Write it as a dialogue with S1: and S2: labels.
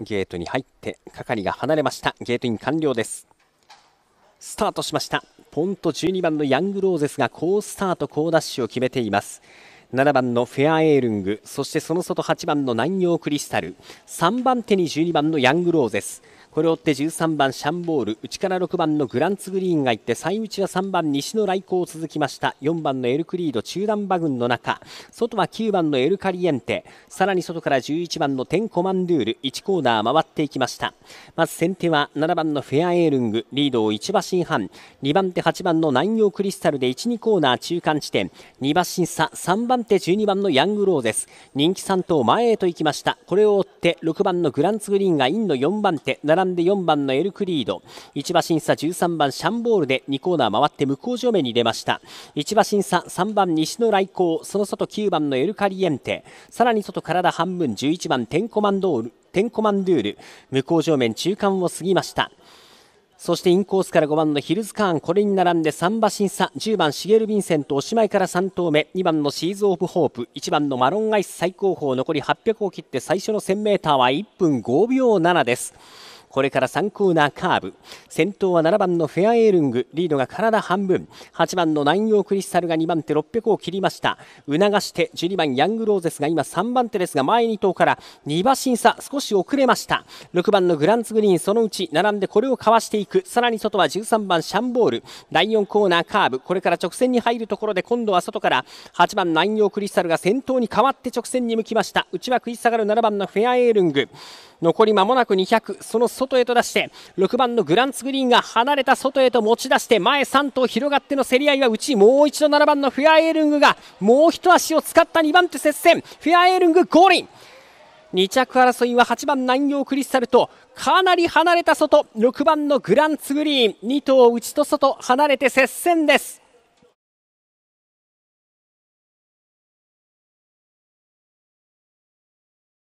S1: ゲートに入って係が離れましたゲートイン完了ですスタートしましたポンと12番のヤングローゼスが好スタート好ダッシュを決めています7番のフェアエールングそしてその外8番の南洋クリスタル3番手に12番のヤングローゼスこれを追って13番シャンボール内から6番のグランツグリーンがいって最内は3番西の来光続きました4番のエルクリード中段馬群の中外は9番のエルカリエンテさらに外から11番のテンコマンドゥール1コーナー回っていきましたまず先手は7番のフェアエールングリードを1馬身半2番手8番の南洋クリスタルで12コーナー中間地点2馬身差3番手12番のヤングローゼス人気3頭前へと行きましたこれを追って6番のグランツグリーンがインの4番手番で4番のエルクリード1馬審査13番シャンボールで2コーナー回って向こう上面に出ました1馬審査3番西の来航その外9番のエルカリエンテさらに外体半分11番テンコマンドールテンコマンドゥール向こう上面中間を過ぎましたそしてインコースから5番のヒルズカーン、これに並んで3馬審査、10番シゲル・ヴィンセント、おしまいから3投目、2番のシーズ・オブ・ホープ、1番のマロン・アイス最高峰、残り800を切って最初の1000メーターは1分5秒7です。これから3コーナーカーブ先頭は7番のフェアエールングリードが体半分8番の南洋クリスタルが2番手600を切りました促して12番ヤングローゼスが今3番手ですが前2頭から2馬身差少し遅れました6番のグランツグリーンそのうち並んでこれをかわしていくさらに外は13番シャンボール第4コーナーカーブこれから直線に入るところで今度は外から8番南洋クリスタルが先頭に変わって直線に向きました内枠い下がる7番のフェアエールング残り間もなく200その外へと出して6番のグランツグリーンが離れた外へと持ち出して前3頭広がっての競り合いはうちもう一度7番のフェアエールングがもう一足を使った2番手接戦フェアエールングゴーリン2着争いは8番南洋クリスタルとかなり離れた外6番のグランツグリーン2頭内と外離れて接戦です。